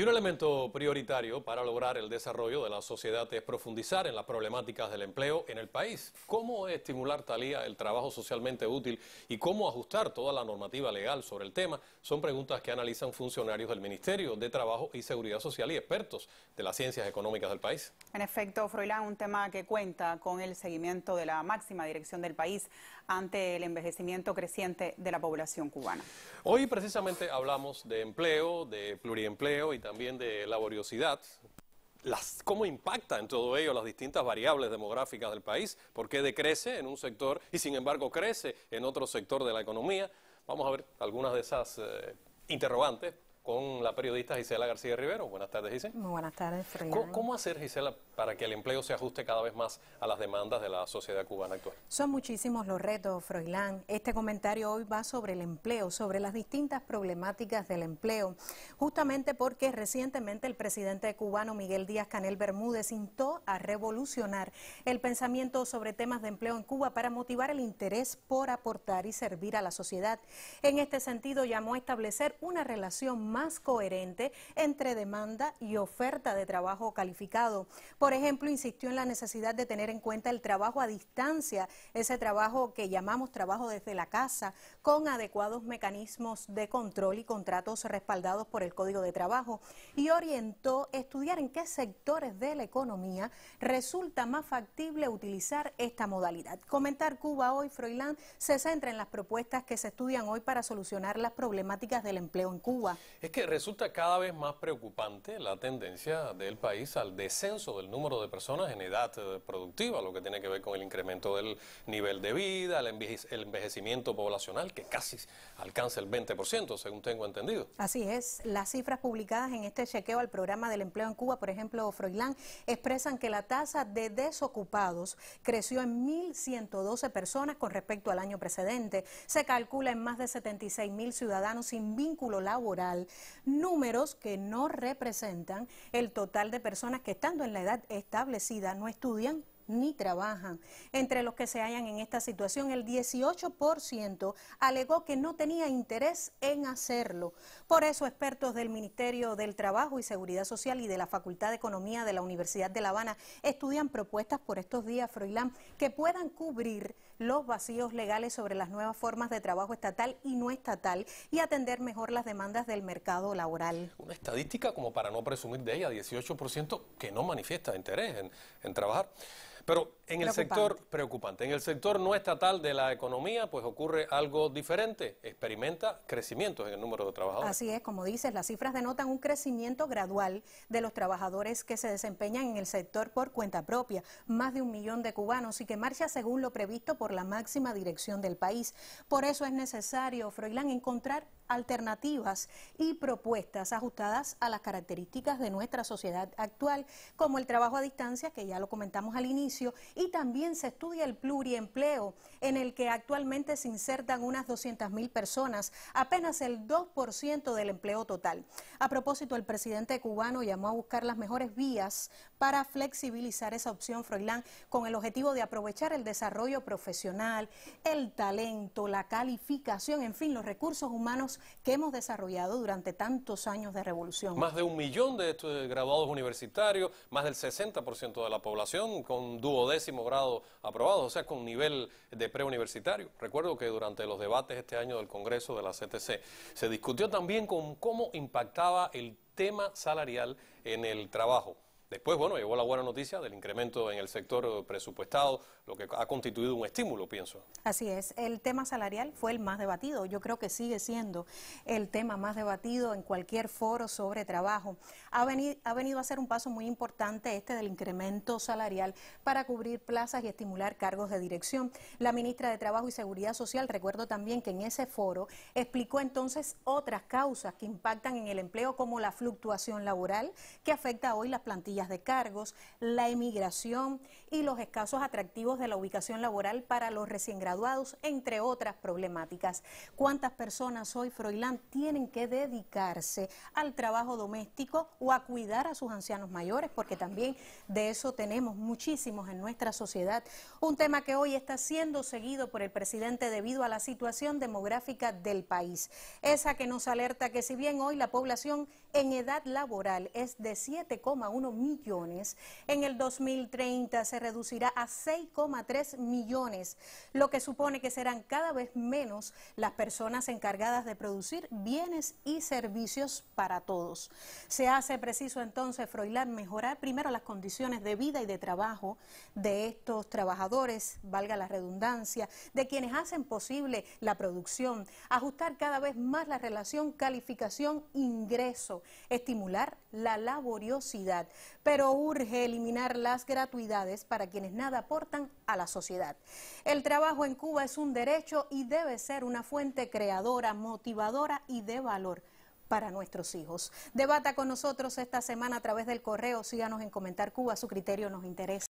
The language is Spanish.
Y un elemento prioritario para lograr el desarrollo de la sociedad es profundizar en las problemáticas del empleo en el país. ¿Cómo estimular talía el trabajo socialmente útil y cómo ajustar toda la normativa legal sobre el tema? Son preguntas que analizan funcionarios del Ministerio de Trabajo y Seguridad Social y expertos de las ciencias económicas del país. En efecto, Froilán, un tema que cuenta con el seguimiento de la máxima dirección del país ante el envejecimiento creciente de la población cubana. Hoy precisamente hablamos de empleo, de pluriempleo y también también de laboriosidad, cómo impacta en todo ello las distintas variables demográficas del país, por qué decrece en un sector y sin embargo crece en otro sector de la economía. Vamos a ver algunas de esas eh, interrogantes con la periodista Gisela García Rivero. Buenas tardes, Gisela. Muy buenas tardes, Froilán. ¿Cómo, hacer, Gisela, para que el empleo se ajuste cada vez más a las demandas de la sociedad cubana actual? Son muchísimos los retos, Froilán. Este comentario hoy va sobre el empleo, sobre las distintas problemáticas del empleo, justamente porque recientemente el presidente cubano Miguel Díaz Canel Bermúdez intentó a revolucionar el pensamiento sobre temas de empleo en Cuba para motivar el interés por aportar y servir a la sociedad. En este sentido, llamó a establecer una relación más coherente entre demanda y oferta de trabajo calificado. Por ejemplo, insistió en la necesidad de tener en cuenta el trabajo a distancia, ese trabajo que llamamos trabajo desde la casa, con adecuados mecanismos de control y contratos respaldados por el Código de Trabajo, y orientó estudiar en qué sectores de la economía resulta más factible utilizar esta modalidad. Comentar Cuba hoy, Froilán, se centra en las propuestas que se estudian hoy para solucionar las problemáticas del empleo en Cuba. Es que resulta cada vez más preocupante la tendencia del país al descenso del número de personas en edad eh, productiva, lo que tiene que ver con el incremento del nivel de vida, el, envejecimiento poblacional, que casi alcanza el 20%, según tengo entendido. Así es. Las cifras publicadas en este chequeo al programa del empleo en Cuba, por ejemplo, Froilán, expresan que la tasa de desocupados creció en 1.112 personas con respecto al año precedente. Se calcula en más de 76.000 ciudadanos sin vínculo laboral números que no representan el total de personas que estando en la edad establecida no estudian ni trabajan. Entre los que se hallan en esta situación, el 18% alegó que no tenía interés en hacerlo. Por eso, expertos del Ministerio del Trabajo y Seguridad Social y de la Facultad de Economía de la Universidad de La Habana estudian propuestas por estos días, Froilán, que puedan cubrir los vacíos legales sobre las nuevas formas de trabajo estatal y no estatal y atender mejor las demandas del mercado laboral. Una estadística como para no presumir de ella, 18% que no manifiesta interés en trabajar. Pero en el sector preocupante, en el sector no estatal de la economía, pues ocurre algo diferente, experimenta crecimiento en el número de trabajadores. Así es, como dices, las cifras denotan un crecimiento gradual de los trabajadores que se desempeñan en el sector por cuenta propia, más de un millón de cubanos y que marcha según lo previsto por la máxima dirección del país. Por eso es necesario, Froilán, encontrar alternativas y propuestas ajustadas a las características de nuestra sociedad actual, como el trabajo a distancia, que ya lo comentamos al inicio, y también se estudia el pluriempleo, en el que actualmente se insertan unas 200.000 personas, apenas el 2% del empleo total. A propósito, el presidente cubano llamó a buscar las mejores vías para flexibilizar esa opción Froilán con el objetivo de aprovechar el desarrollo profesional, el talento, la calificación, en fin, los recursos humanos que hemos desarrollado durante tantos años de revolución. Más de un millón de estos graduados universitarios, más del 60% de la población con duodécimo grado aprobado, o sea, con nivel de preuniversitario. Recuerdo que durante los debates este año del Congreso de la CTC se discutió también con cómo impactaba el tema salarial en el trabajo. Después, bueno, llegó la buena noticia del incremento en el sector presupuestado, lo que ha constituido un estímulo, pienso. Así es, el tema salarial fue el más debatido, yo creo que sigue siendo el tema más debatido en cualquier foro sobre trabajo. Ha venido, a ser un paso muy importante este del incremento salarial para cubrir plazas y estimular cargos de dirección. La ministra de Trabajo y Seguridad Social, recuerdo también que en ese foro explicó entonces otras causas que impactan en el empleo como la fluctuación laboral que afecta hoy las plantillas de cargos, la emigración y los escasos atractivos de la ubicación laboral para los recién graduados, entre otras problemáticas. ¿Cuántas personas hoy, Froilán, tienen que dedicarse al trabajo doméstico o a cuidar a sus ancianos mayores? Porque también de eso tenemos muchísimos en nuestra sociedad. Un tema que hoy está siendo seguido por el presidente debido a la situación demográfica del país. Esa que nos alerta que si bien hoy la población en edad laboral es de 7,1 mil millones. En el 2030 se reducirá a 6,3 millones, lo que supone que serán cada vez menos las personas encargadas de producir bienes y servicios para todos. Se hace preciso entonces, Froilán, mejorar primero las condiciones de vida y de trabajo de estos trabajadores, valga la redundancia, de quienes hacen posible la producción, ajustar cada vez más la relación calificación-ingreso, estimular la laboriosidad, pero urge eliminar las gratuidades para quienes nada aportan a la sociedad. El trabajo en Cuba es un derecho y debe ser una fuente creadora, motivadora y de valor para nuestros hijos. Debata con nosotros esta semana a través del correo, síganos en Comentar Cuba, su criterio nos interesa.